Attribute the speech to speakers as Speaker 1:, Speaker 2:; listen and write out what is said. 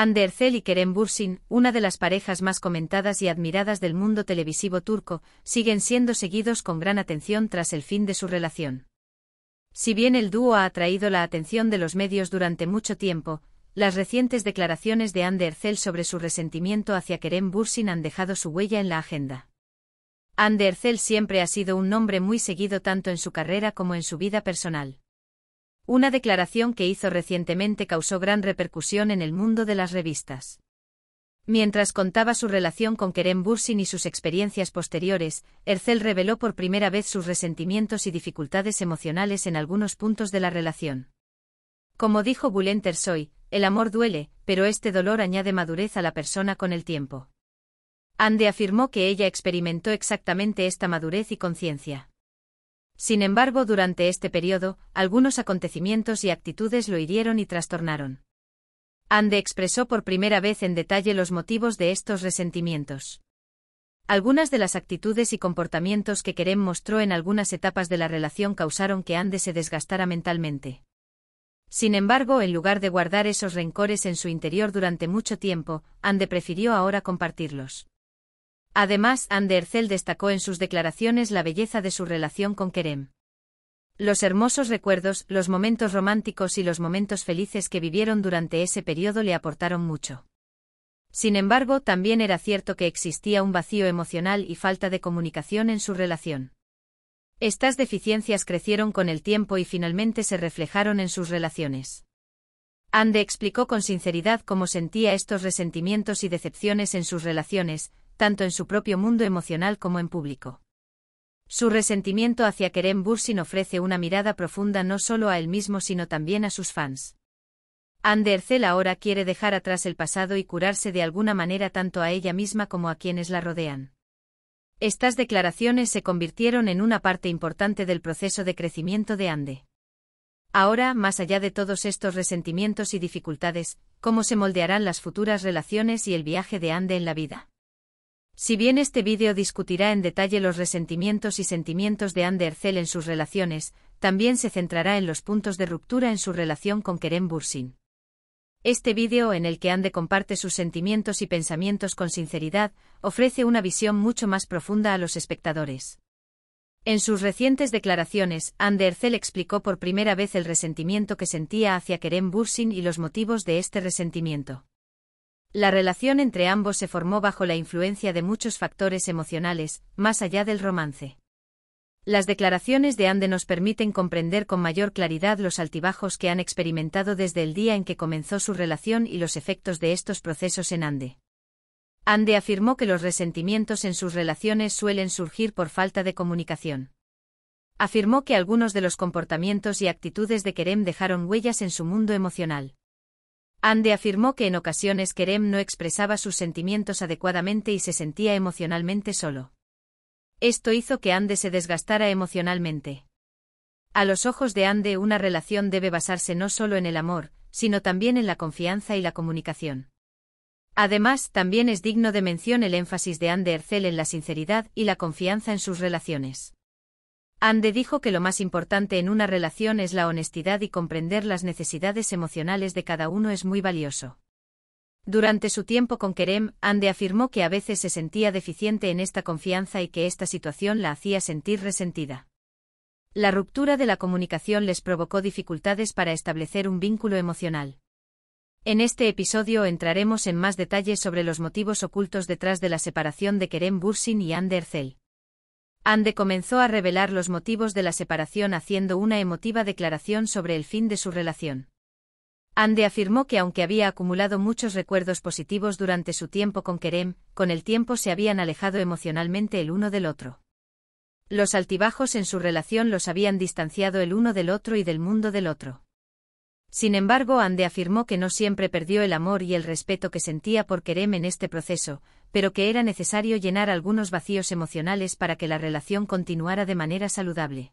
Speaker 1: Andercel y Kerem Bursin, una de las parejas más comentadas y admiradas del mundo televisivo turco, siguen siendo seguidos con gran atención tras el fin de su relación. Si bien el dúo ha atraído la atención de los medios durante mucho tiempo, las recientes declaraciones de Andercel sobre su resentimiento hacia Kerem Bursin han dejado su huella en la agenda. Andercel siempre ha sido un nombre muy seguido tanto en su carrera como en su vida personal. Una declaración que hizo recientemente causó gran repercusión en el mundo de las revistas. Mientras contaba su relación con Kerem Bursin y sus experiencias posteriores, Ercel reveló por primera vez sus resentimientos y dificultades emocionales en algunos puntos de la relación. Como dijo Bulent Ersoy, el amor duele, pero este dolor añade madurez a la persona con el tiempo. Ande afirmó que ella experimentó exactamente esta madurez y conciencia. Sin embargo, durante este periodo, algunos acontecimientos y actitudes lo hirieron y trastornaron. Ande expresó por primera vez en detalle los motivos de estos resentimientos. Algunas de las actitudes y comportamientos que Kerem mostró en algunas etapas de la relación causaron que Ande se desgastara mentalmente. Sin embargo, en lugar de guardar esos rencores en su interior durante mucho tiempo, Ande prefirió ahora compartirlos. Además, Andercel destacó en sus declaraciones la belleza de su relación con Kerem. Los hermosos recuerdos, los momentos románticos y los momentos felices que vivieron durante ese periodo le aportaron mucho. Sin embargo, también era cierto que existía un vacío emocional y falta de comunicación en su relación. Estas deficiencias crecieron con el tiempo y finalmente se reflejaron en sus relaciones. Ande explicó con sinceridad cómo sentía estos resentimientos y decepciones en sus relaciones, tanto en su propio mundo emocional como en público. Su resentimiento hacia Kerem Bursin ofrece una mirada profunda no solo a él mismo sino también a sus fans. Andercel ahora quiere dejar atrás el pasado y curarse de alguna manera tanto a ella misma como a quienes la rodean. Estas declaraciones se convirtieron en una parte importante del proceso de crecimiento de Ande. Ahora, más allá de todos estos resentimientos y dificultades, ¿cómo se moldearán las futuras relaciones y el viaje de Ande en la vida? Si bien este vídeo discutirá en detalle los resentimientos y sentimientos de Ander en sus relaciones, también se centrará en los puntos de ruptura en su relación con Kerem Bursin. Este vídeo en el que Ande comparte sus sentimientos y pensamientos con sinceridad, ofrece una visión mucho más profunda a los espectadores. En sus recientes declaraciones, Ande Ercel explicó por primera vez el resentimiento que sentía hacia Kerem Bursin y los motivos de este resentimiento. La relación entre ambos se formó bajo la influencia de muchos factores emocionales, más allá del romance. Las declaraciones de Ande nos permiten comprender con mayor claridad los altibajos que han experimentado desde el día en que comenzó su relación y los efectos de estos procesos en Ande. Ande afirmó que los resentimientos en sus relaciones suelen surgir por falta de comunicación. Afirmó que algunos de los comportamientos y actitudes de Kerem dejaron huellas en su mundo emocional. Ande afirmó que en ocasiones Kerem no expresaba sus sentimientos adecuadamente y se sentía emocionalmente solo. Esto hizo que Ande se desgastara emocionalmente. A los ojos de Ande una relación debe basarse no solo en el amor, sino también en la confianza y la comunicación. Además, también es digno de mención el énfasis de Ande Ercel en la sinceridad y la confianza en sus relaciones. Ande dijo que lo más importante en una relación es la honestidad y comprender las necesidades emocionales de cada uno es muy valioso. Durante su tiempo con Kerem, Ande afirmó que a veces se sentía deficiente en esta confianza y que esta situación la hacía sentir resentida. La ruptura de la comunicación les provocó dificultades para establecer un vínculo emocional. En este episodio entraremos en más detalles sobre los motivos ocultos detrás de la separación de Kerem Bursin y Ander Zell. Ande comenzó a revelar los motivos de la separación haciendo una emotiva declaración sobre el fin de su relación. Ande afirmó que aunque había acumulado muchos recuerdos positivos durante su tiempo con Kerem, con el tiempo se habían alejado emocionalmente el uno del otro. Los altibajos en su relación los habían distanciado el uno del otro y del mundo del otro. Sin embargo, Ande afirmó que no siempre perdió el amor y el respeto que sentía por Kerem en este proceso, pero que era necesario llenar algunos vacíos emocionales para que la relación continuara de manera saludable.